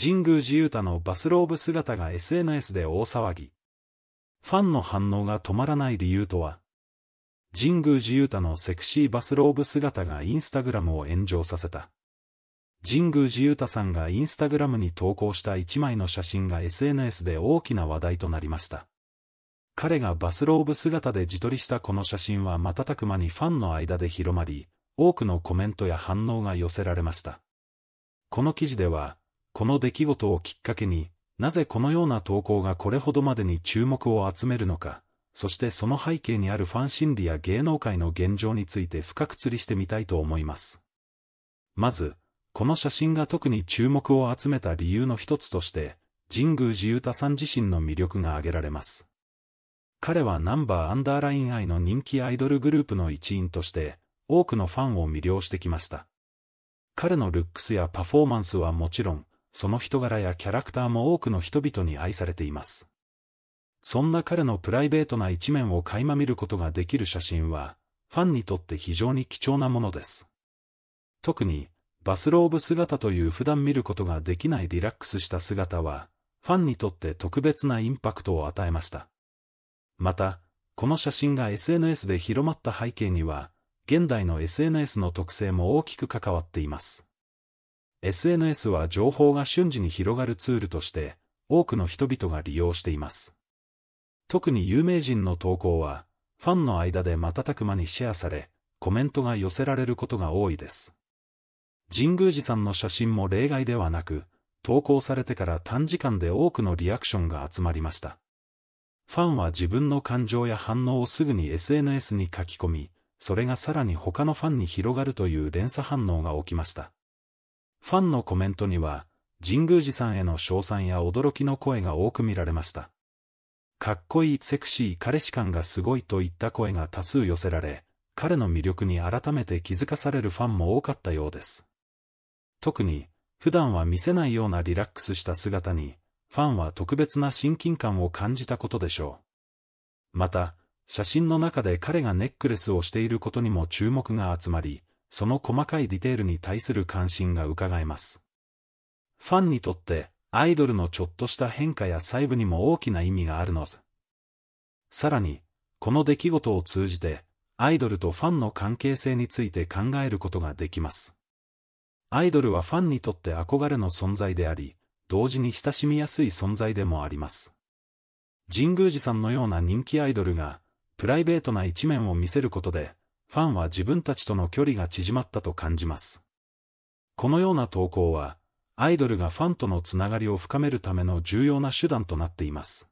神宮寺勇太のバスローブ姿が SNS で大騒ぎ。ファンの反応が止まらない理由とは神宮寺勇太のセクシーバスローブ姿がインスタグラムを炎上させた。神宮寺勇太さんがインスタグラムに投稿した一枚の写真が SNS で大きな話題となりました。彼がバスローブ姿で自撮りしたこの写真は瞬く間にファンの間で広まり、多くのコメントや反応が寄せられました。この記事では、この出来事をきっかけに、なぜこのような投稿がこれほどまでに注目を集めるのか、そしてその背景にあるファン心理や芸能界の現状について深く釣りしてみたいと思います。まず、この写真が特に注目を集めた理由の一つとして、神宮寺勇太さん自身の魅力が挙げられます。彼はナンバーアンダーライン愛の人気アイドルグループの一員として、多くのファンを魅了してきました。彼のルックスやパフォーマンスはもちろん、その人柄やキャラクターも多くの人々に愛されています。そんな彼のプライベートな一面を垣間見ることができる写真は、ファンにとって非常に貴重なものです。特に、バスローブ姿という普段見ることができないリラックスした姿は、ファンにとって特別なインパクトを与えました。また、この写真が SNS で広まった背景には、現代の SNS の特性も大きく関わっています。SNS は情報が瞬時に広がるツールとして、多くの人々が利用しています。特に有名人の投稿は、ファンの間で瞬く間にシェアされ、コメントが寄せられることが多いです。神宮寺さんの写真も例外ではなく、投稿されてから短時間で多くのリアクションが集まりました。ファンは自分の感情や反応をすぐに SNS に書き込み、それがさらに他のファンに広がるという連鎖反応が起きました。ファンのコメントには、神宮寺さんへの称賛や驚きの声が多く見られました。かっこいいセクシー彼氏感がすごいといった声が多数寄せられ、彼の魅力に改めて気づかされるファンも多かったようです。特に、普段は見せないようなリラックスした姿に、ファンは特別な親近感を感じたことでしょう。また、写真の中で彼がネックレスをしていることにも注目が集まり、その細かいディテールに対する関心が伺えます。ファンにとって、アイドルのちょっとした変化や細部にも大きな意味があるのです。さらに、この出来事を通じて、アイドルとファンの関係性について考えることができます。アイドルはファンにとって憧れの存在であり、同時に親しみやすい存在でもあります。神宮寺さんのような人気アイドルが、プライベートな一面を見せることで、ファンは自分たちとの距離が縮まったと感じます。このような投稿は、アイドルがファンとのつながりを深めるための重要な手段となっています。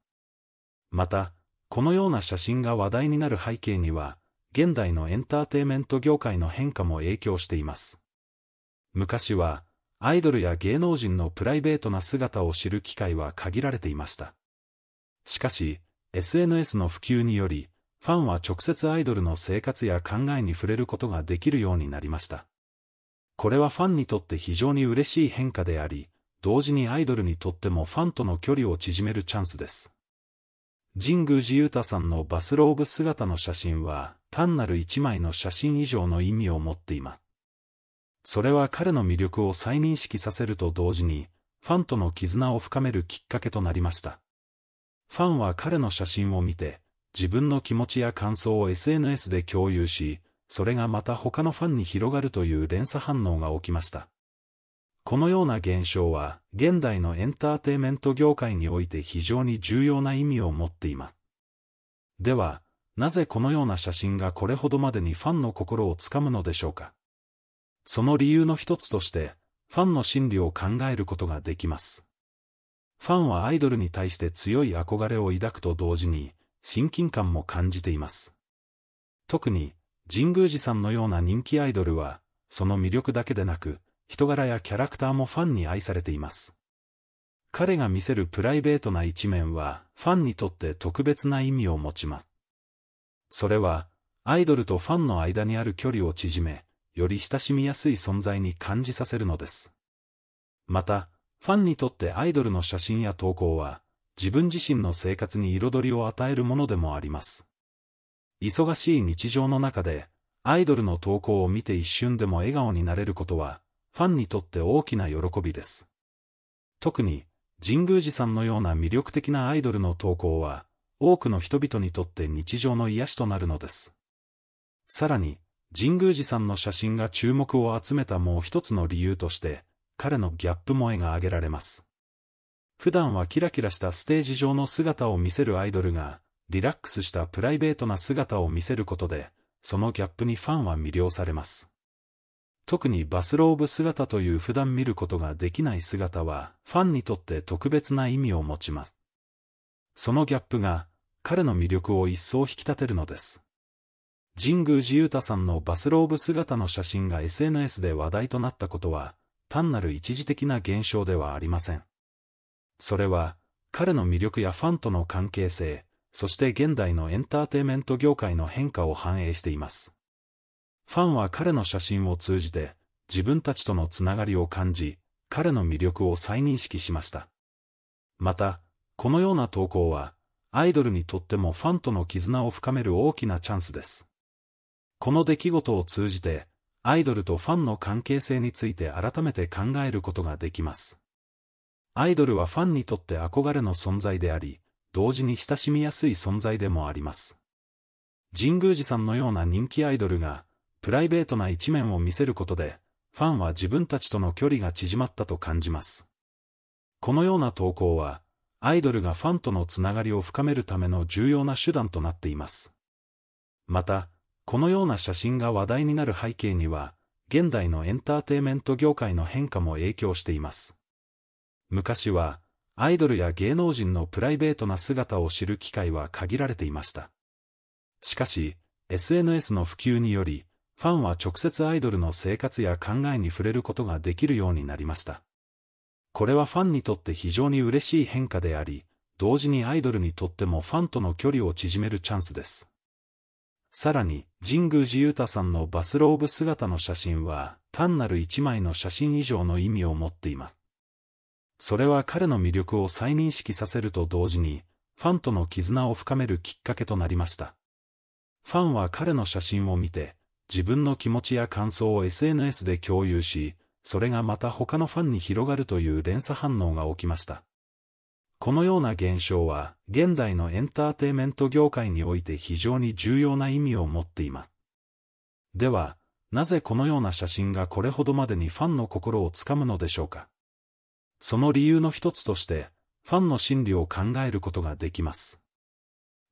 また、このような写真が話題になる背景には、現代のエンターテイメント業界の変化も影響しています。昔は、アイドルや芸能人のプライベートな姿を知る機会は限られていました。しかし、SNS の普及により、ファンは直接アイドルの生活や考えに触れることができるようになりました。これはファンにとって非常に嬉しい変化であり、同時にアイドルにとってもファンとの距離を縮めるチャンスです。神宮寺裕太さんのバスローブ姿の写真は、単なる一枚の写真以上の意味を持っています。それは彼の魅力を再認識させると同時に、ファンとの絆を深めるきっかけとなりました。ファンは彼の写真を見て、自分の気持ちや感想を SNS で共有し、それがまた他のファンに広がるという連鎖反応が起きました。このような現象は、現代のエンターテイメント業界において非常に重要な意味を持っています。では、なぜこのような写真がこれほどまでにファンの心をつかむのでしょうかその理由の一つとして、ファンの心理を考えることができます。ファンはアイドルに対して強い憧れを抱くと同時に、親近感も感じています。特に、神宮寺さんのような人気アイドルは、その魅力だけでなく、人柄やキャラクターもファンに愛されています。彼が見せるプライベートな一面は、ファンにとって特別な意味を持ちます。それは、アイドルとファンの間にある距離を縮め、より親しみやすい存在に感じさせるのです。また、ファンにとってアイドルの写真や投稿は、自分自身の生活に彩りを与えるものでもあります。忙しい日常の中で、アイドルの投稿を見て一瞬でも笑顔になれることは、ファンにとって大きな喜びです。特に、神宮寺さんのような魅力的なアイドルの投稿は、多くの人々にとって日常の癒しとなるのです。さらに、神宮寺さんの写真が注目を集めたもう一つの理由として、彼のギャップ萌えが挙げられます。普段はキラキラしたステージ上の姿を見せるアイドルが、リラックスしたプライベートな姿を見せることで、そのギャップにファンは魅了されます。特にバスローブ姿という普段見ることができない姿は、ファンにとって特別な意味を持ちます。そのギャップが、彼の魅力を一層引き立てるのです。神宮寺勇太さんのバスローブ姿の写真が SNS で話題となったことは、単なる一時的な現象ではありません。それは、彼の魅力やファンとの関係性、そして現代のエンターテイメント業界の変化を反映しています。ファンは彼の写真を通じて、自分たちとのつながりを感じ、彼の魅力を再認識しました。また、このような投稿は、アイドルにとってもファンとの絆を深める大きなチャンスです。この出来事を通じて、アイドルとファンの関係性について改めて考えることができます。アイドルはファンにとって憧れの存在であり、同時に親しみやすい存在でもあります。神宮寺さんのような人気アイドルが、プライベートな一面を見せることで、ファンは自分たちとの距離が縮まったと感じます。このような投稿は、アイドルがファンとのつながりを深めるための重要な手段となっています。また、このような写真が話題になる背景には、現代のエンターテイメント業界の変化も影響しています。昔は、アイドルや芸能人のプライベートな姿を知る機会は限られていました。しかし、SNS の普及により、ファンは直接アイドルの生活や考えに触れることができるようになりました。これはファンにとって非常に嬉しい変化であり、同時にアイドルにとってもファンとの距離を縮めるチャンスです。さらに、神宮寺勇太さんのバスローブ姿の写真は、単なる一枚の写真以上の意味を持っています。それは彼の魅力を再認識させると同時に、ファンとの絆を深めるきっかけとなりました。ファンは彼の写真を見て、自分の気持ちや感想を SNS で共有し、それがまた他のファンに広がるという連鎖反応が起きました。このような現象は、現代のエンターテイメント業界において非常に重要な意味を持っています。では、なぜこのような写真がこれほどまでにファンの心をつかむのでしょうかその理由の一つとして、ファンの心理を考えることができます。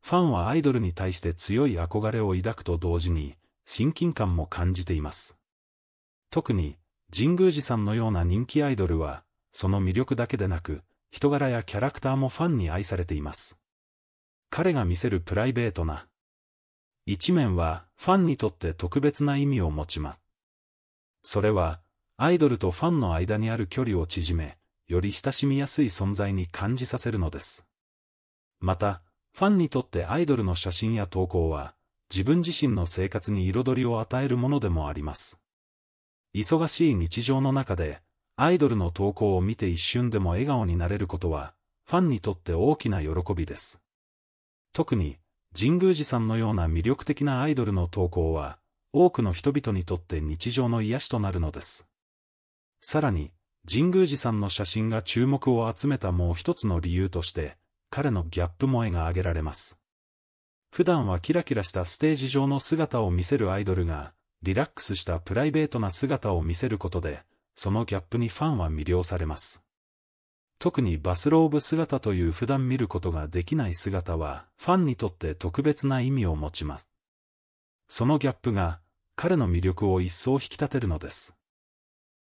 ファンはアイドルに対して強い憧れを抱くと同時に、親近感も感じています。特に、神宮寺さんのような人気アイドルは、その魅力だけでなく、人柄やキャラクターもファンに愛されています。彼が見せるプライベートな一面はファンにとって特別な意味を持ちます。それは、アイドルとファンの間にある距離を縮め、より親しみやすい存在に感じさせるのです。また、ファンにとってアイドルの写真や投稿は、自分自身の生活に彩りを与えるものでもあります。忙しい日常の中で、アイドルの投稿を見て一瞬でも笑顔になれることは、ファンにとって大きな喜びです。特に、神宮寺さんのような魅力的なアイドルの投稿は、多くの人々にとって日常の癒しとなるのです。さらに、神宮寺さんの写真が注目を集めたもう一つの理由として、彼のギャップ萌えが挙げられます。普段はキラキラしたステージ上の姿を見せるアイドルが、リラックスしたプライベートな姿を見せることで、そのギャップにファンは魅了されます。特にバスローブ姿という普段見ることができない姿は、ファンにとって特別な意味を持ちます。そのギャップが、彼の魅力を一層引き立てるのです。